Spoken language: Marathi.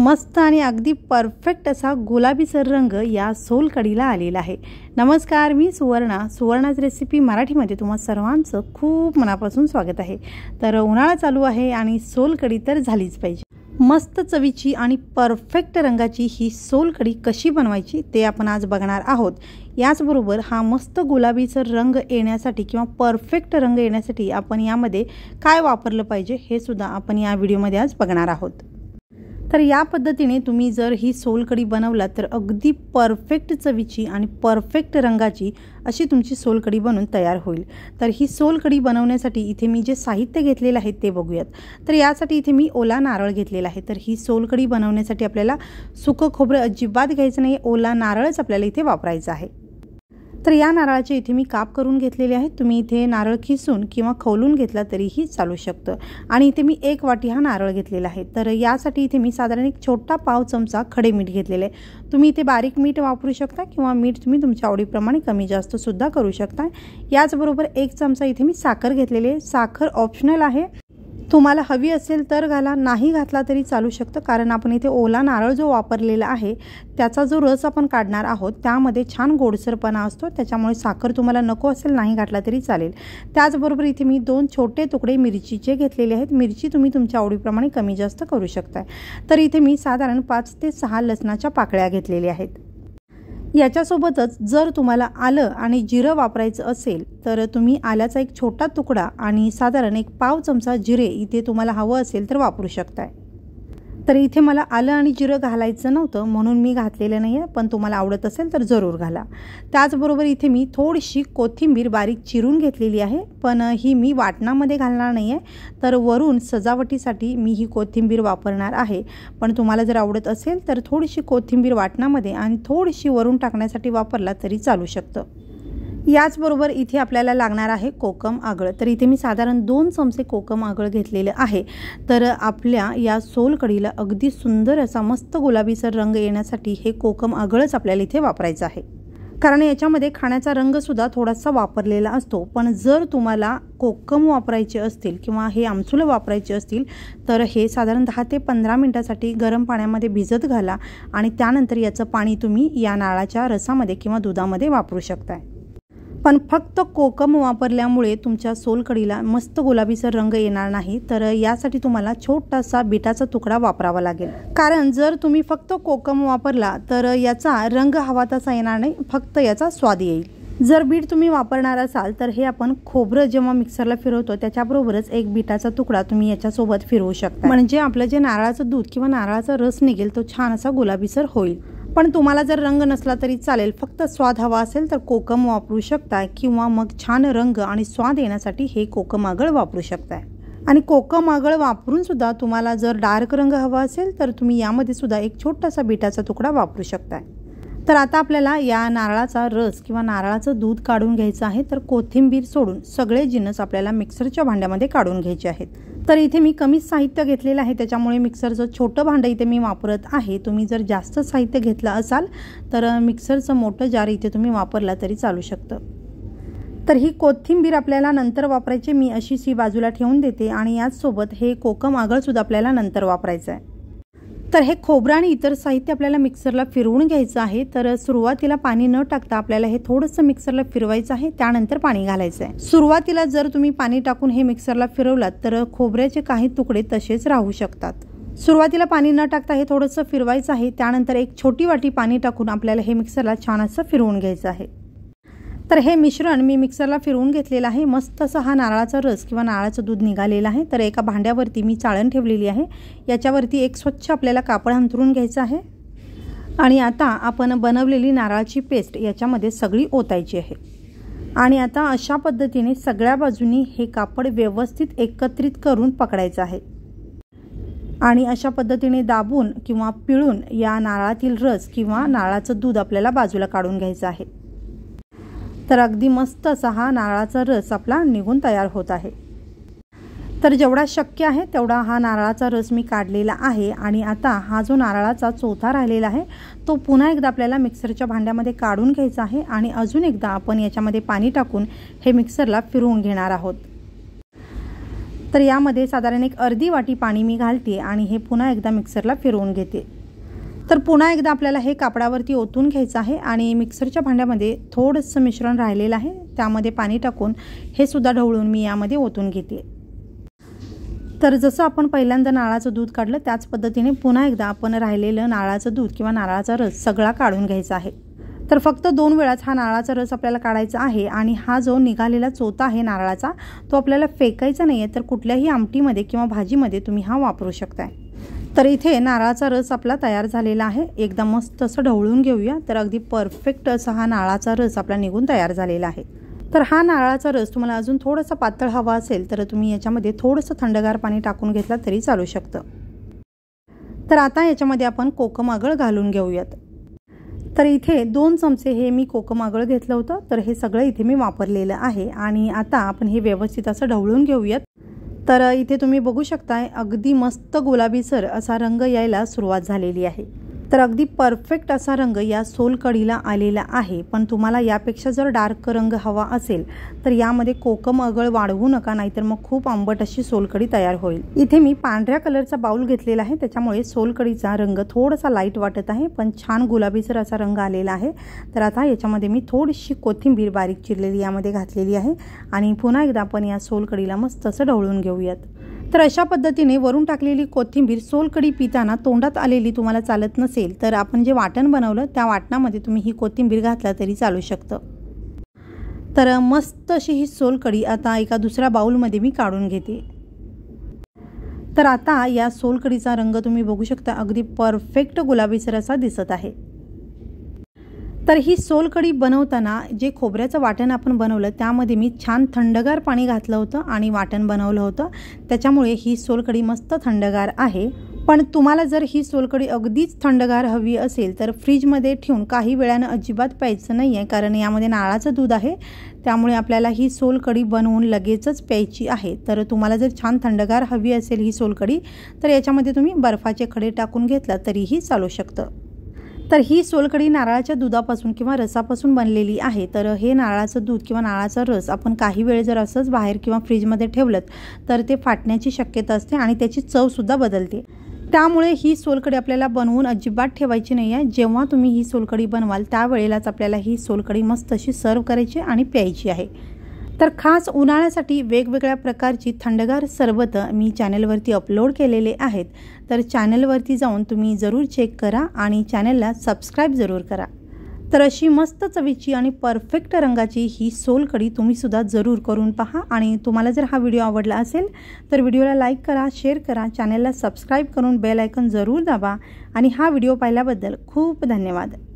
मस्त आणि अगदी परफेक्ट असा गुलाबीसर रंग या सोलकडीला आलेला आहे नमस्कार मी सुवर्णा सुवर्णाच रेसिपी मराठीमध्ये तुम्हा सर्वांचं खूप मनापासून स्वागत आहे तर उन्हाळा चालू आहे आणि सोलकढी तर झालीच पाहिजे मस्त चवीची आणि परफेक्ट रंगाची ही सोलकढी कशी बनवायची ते आपण आज बघणार आहोत याचबरोबर हा मस्त गुलाबीचं रंग येण्यासाठी किंवा परफेक्ट रंग येण्यासाठी आपण यामध्ये काय वापरलं पाहिजे हे सुद्धा आपण या व्हिडिओमध्ये आज बघणार आहोत तर या पद्धतीने तुम्ही जर ही सोलकडी बनवला तर अगदी परफेक्ट चवीची आणि परफेक्ट रंगाची अशी तुमची सोलकडी बनून तयार होईल तर ही सोलकडी बनवण्यासाठी इथे मी जे साहित्य घेतलेलं आहे ते बघूयात तर यासाठी इथे मी ओला नारळ घेतलेला आहे तर ही सोलकडी बनवण्यासाठी आपल्याला सुकं खोबरं अजिबात घ्यायचं नाही ओला नारळच आपल्याला इथे वापरायचं आहे तर या नारळाचे इथे मी काप करून घेतलेले आहेत तुम्ही इथे नारळ खिसून किंवा खवलून घेतला तरीही चालू शकतं आणि इथे मी एक वाटी हा नारळ घेतलेला आहे तर यासाठी इथे मी साधारण एक छोटा पाव चमचा खडे मीठ घेतलेले आहे तुम्ही इथे बारीक मीठ वापरू शकता किंवा मीठ तुम्ही तुमच्या आवडीप्रमाणे कमी जास्तसुद्धा करू शकता याचबरोबर एक चमचा इथे मी साखर घेतलेली आहे साखर ऑप्शनल आहे तुम्हाला हवी असेल तर घाला नाही घातला तरी चालू शकतं कारण आपण इथे ओला नारळ जो वापरलेला आहे त्याचा जो रस आपण काढणार आहोत त्यामध्ये छान गोडसरपणा असतो त्याच्यामुळे साखर तुम्हाला नको असेल नाही घातला तरी चालेल त्याचबरोबर इथे मी दोन छोटे तुकडे मिरचीचे घेतलेले आहेत मिरची तुम्ही तुमच्या आवडीप्रमाणे कमी जास्त करू शकताय तर इथे मी साधारण पाच ते सहा लसणाच्या पाकळ्या घेतलेल्या आहेत याच्यासोबतच जर तुम्हाला आलं आणि जिरं वापरायचं असेल तर तुम्ही आल्याचा एक छोटा तुकडा आणि साधारण एक पाव चमचा जिरे इथे तुम्हाला हवं असेल तर वापरू शकताय तर इथे मला आलं आणि जिरं घालायचं नव्हतं म्हणून मी घातलेलं नाही आहे पण तुम्हाला आवडत असेल तर जरूर घाला त्याचबरोबर इथे मी थोडीशी कोथिंबीर बारीक चिरून घेतलेली आहे पण ही मी वाटणामध्ये घालणार नाही आहे तर वरून सजावटीसाठी मी ही कोथिंबीर वापरणार आहे पण तुम्हाला जर आवडत असेल तर थोडीशी कोथिंबीर वाटणामध्ये आणि थोडीशी वरून टाकण्यासाठी वापरला तरी चालू शकतं याचबरोबर इथे आपल्याला लागणार आहे कोकम आगळ तर इथे मी साधारण दोन चमचे कोकम आगळ घेतलेलं आहे तर आपल्या या सोलकडीला अगदी सुंदर असा मस्त गुलाबीसर रंग येण्यासाठी हे कोकम आगळच आपल्याला इथे वापरायचं आहे कारण याच्यामध्ये खाण्याचा रंगसुद्धा थोडासा वापरलेला असतो पण जर तुम्हाला कोकम वापरायचे असतील किंवा हे आमचूल वापरायचे असतील तर हे साधारण दहा ते पंधरा मिनटासाठी गरम पाण्यामध्ये भिजत घाला आणि त्यानंतर याचं पाणी तुम्ही या नाळाच्या रसामध्ये किंवा दुधामध्ये वापरू शकताय पण फक्त कोकम वापरल्यामुळे तुमच्या सोलकडीला मस्त गुलाबीचा रंग येणार नाही तर यासाठी तुम्हाला छोटासा बिटाचा तुकडा वापरावा लागेल कारण जर तुम्ही फक्त कोकम वापरला तर याचा रंग हवा तसा येणार नाही फक्त याचा स्वाद येईल जर बीट तुम्ही वापरणार असाल तर हे आपण खोबरं जेव्हा मिक्सरला फिरवतो त्याच्याबरोबरच एक बिटाचा तुकडा तुम्ही याच्यासोबत फिरवू शकता म्हणजे आपलं जे नारळाचं दूध किंवा नारळाचा रस निघेल तो छान असा गुलाबीसर होईल पण तुम्हाला जर रंग नसला तरी चालेल फक्त स्वाद हवा असेल तर कोकम वापरू शकता किंवा मग छान रंग आणि स्वाद येण्यासाठी हे कोकम आगळ वापरू शकताय आणि कोकम आगळ वापरून सुद्धा तुम्हाला जर डार्क रंग हवा असेल तर तुम्ही यामध्ये सुद्धा एक छोटासा बिटाचा तुकडा वापरू शकताय तर आता आपल्याला या नारळाचा रस किंवा नारळाचं दूध काढून घ्यायचं आहे तर कोथिंबीर सोडून सगळे जिनस आपल्याला मिक्सरच्या भांड्यामध्ये काढून घ्यायचे आहेत तर इथे मी कमीच साहित्य घेतलेलं आहे त्याच्यामुळे मिक्सरचं छोटं भांडं इथे मी वापरत आहे तुम्ही जर जास्त साहित्य घेतलं असाल तर मिक्सरचं मोठं जार इथे तुम्ही वापरला तरी चालू शकतं तर ही कोथिंबीर आपल्याला नंतर वापरायची मी अशी सी बाजूला ठेवून देते आणि याचसोबत हे कोकम आगळसुद्धा आपल्याला नंतर वापरायचं आहे तर हे खोबरं आणि इतर साहित्य आपल्याला मिक्सरला फिरवून घ्यायचं आहे तर सुरुवातीला पाणी न टाकता आपल्याला हे थोडंसं मिक्सरला फिरवायचं आहे त्यानंतर पाणी घालायचं आहे सुरुवातीला जर तुम्ही पाणी टाकून हे मिक्सरला फिरवलात तर खोबऱ्याचे काही तुकडे तसेच राहू शकतात सुरुवातीला पाणी न टाकता हे थोडंसं फिरवायचं आहे त्यानंतर एक छोटी वाटी पाणी टाकून आपल्याला हे मिक्सरला छान असं फिरवून घ्यायचं आहे तर हे मिश्रण मी मिक्सरला फिरवून घेतलेलं आहे मस्त असं हा नारळाचा रस किंवा नारळाचं दूध निघालेलं आहे तर एका भांड्यावरती मी चाळण ठेवलेली आहे याच्यावरती एक स्वच्छ आपल्याला कापड अंतरून घ्यायचं आहे आणि आता आपण बनवलेली नारळाची पेस्ट याच्यामध्ये सगळी ओतायची आहे आणि आता अशा पद्धतीने सगळ्या बाजूनी हे कापड व्यवस्थित एकत्रित करून पकडायचं आहे आणि अशा पद्धतीने दाबून किंवा पिळून या नारळातील रस किंवा नारळाचं दूध आपल्याला बाजूला काढून घ्यायचं आहे तर अगदी मस्त असा हा नारळाचा रस आपला निघून तयार होत आहे तर जेवढा शक्य आहे तेवढा हा नारळाचा रस मी काढलेला आहे आणि आता हा जो नारळाचा चौथा राहिलेला आहे तो पुन्हा एकदा आपल्याला मिक्सरच्या भांड्यामध्ये काढून घ्यायचा आहे आणि अजून एकदा आपण याच्यामध्ये पाणी टाकून हे मिक्सरला फिरवून घेणार आहोत तर यामध्ये साधारण एक अर्धी वाटी पाणी मी घालते आणि हे पुन्हा एकदा मिक्सरला फिरवून घेते तर पुन्हा एकदा आपल्याला हे कापडावरती ओतून घ्यायचं आहे आणि मिक्सरच्या भांड्यामध्ये थोडंसं मिश्रण राहिलेलं आहे त्यामध्ये पाणी टाकून हे सुद्धा ढवळून मी यामध्ये ओतून घेते तर जसं आपण पहिल्यांदा नाळाचं दूध काढलं त्याच पद्धतीने पुन्हा एकदा आपण राहिलेलं नाळाचं दूध किंवा नारळाचा रस सगळा काढून घ्यायचा आहे तर फक्त दोन वेळाच हा नारळाचा रस आपल्याला काढायचा आहे आणि हा जो निघालेला चोथा आहे नारळाचा तो आपल्याला फेकायचा नाही आहे तर कुठल्याही आमटीमध्ये किंवा भाजीमध्ये तुम्ही हा वापरू शकताय तर इथे नारळाचा रस आपला तयार झालेला आहे एकदा मस्त असं ढवळून घेऊया तर अगदी परफेक्ट असा हा नारळाचा रस आपला निघून तयार झालेला आहे तर हा नारळाचा रस तुम्हाला अजून थोडंसं पातळ हवा असेल तर तुम्ही याच्यामध्ये थोडंसं थंडगार पाणी टाकून घेतला तरी चालू शकतं तर आता याच्यामध्ये आपण कोकमागळ घालून घेऊयात तर इथे दोन चमचे हे मी कोकमागळ घेतलं होतं तर हे सगळं इथे मी वापरलेलं आहे आणि आता आपण हे व्यवस्थित असं ढवळून घेऊयात तर इथे तुम्ही बघू शकताय अगदी मस्त गुलाबीसर असा रंग यायला सुरुवात झालेली आहे तर अगदी परफेक्ट असा रंग या सोलकडीला आलेला आहे पण तुम्हाला यापेक्षा जर डार्क रंग हवा असेल तर यामध्ये कोकम अगळ वाढवू नका नाहीतर मग खूप आंबट अशी सोलकडी तयार होईल इथे मी पांढऱ्या कलरचा बाऊल घेतलेला आहे त्याच्यामुळे सोलकडीचा रंग थोडासा लाईट वाटत आहे पण छान गुलाबीसर असा रंग आलेला आहे तर आता याच्यामध्ये मी थोडीशी कोथिंबीर बारीक चिरलेली यामध्ये घातलेली आहे आणि पुन्हा एकदा आपण या सोलकडीला मस्त असं ढवळून घेऊयात तर अशा पद्धतीने वरून टाकलेली कोथिंबीर सोलकडी पिताना तोंडात आलेली तुम्हाला चालत नसेल तर आपण जे वाटण बनवलं त्या वाटणामध्ये तुम्ही ही कोथिंबीर घातला तरी चालू शकतं तर मस्त अशी ही सोलकडी आता एका दुसऱ्या बाऊलमध्ये मी काढून घेते तर आता या सोलकडीचा रंग तुम्ही बघू शकता अगदी परफेक्ट गुलाबीसर असा दिसत आहे तर ही सोलकढी बनवताना जे खोबऱ्याचं वाटण आपण बनवलं त्यामध्ये मी छान थंडगार पाणी घातलं होतं आणि वाटण बनवलं होतं त्याच्यामुळे ही सोलकढी मस्त थंडगार आहे पण तुम्हाला जर ही सोलकढी अगदीच थंडगार हवी असेल तर फ्रीजमध्ये ठेवून काही वेळानं अजिबात प्यायचं नाही आहे कारण यामध्ये नाळाचं दूध आहे त्यामुळे आपल्याला ही सोलकढी बनवून लगेचच प्यायची आहे तर तुम्हाला जर छान थंडगार हवी असेल ही सोलकढी तर याच्यामध्ये तुम्ही बर्फाचे खडे टाकून घेतला तरीही चालू शकतं तर ही सोलकढी नारळाच्या दुधापासून किंवा रसापासून बनलेली आहे तर हे नारळाचं दूध किंवा नारळाचा रस आपण काही वेळ जर असंच बाहेर किंवा फ्रीजमध्ये ठेवलं तर ते फाटण्याची शक्यता असते आणि त्याची चवसुद्धा बदलते त्यामुळे ही सोलकडी आपल्याला बनवून अजिबात ठेवायची नाही आहे जेव्हा तुम्ही ही सोलकडी बनवाल त्यावेळेलाच आपल्याला ही सोलकडी मस्त अशी सर्व करायची आणि प्यायची आहे तर खास उन्हाळ्यासाठी वेगवेगळ्या प्रकारची थंडगार सरबतं मी चॅनलवरती अपलोड केलेले आहेत तर चॅनलवरती जाऊन तुम्ही जरूर चेक करा आणि चॅनलला सबस्क्राईब जरूर करा तर अशी मस्त चवीची आणि परफेक्ट रंगाची ही सोलकडी तुम्हीसुद्धा जरूर करून पहा आणि तुम्हाला जर हा व्हिडिओ आवडला असेल तर व्हिडिओला लाईक करा शेअर करा चॅनलला सबस्क्राईब करून बेल आयकन जरूर दाबा आणि हा व्हिडिओ पाहिल्याबद्दल खूप धन्यवाद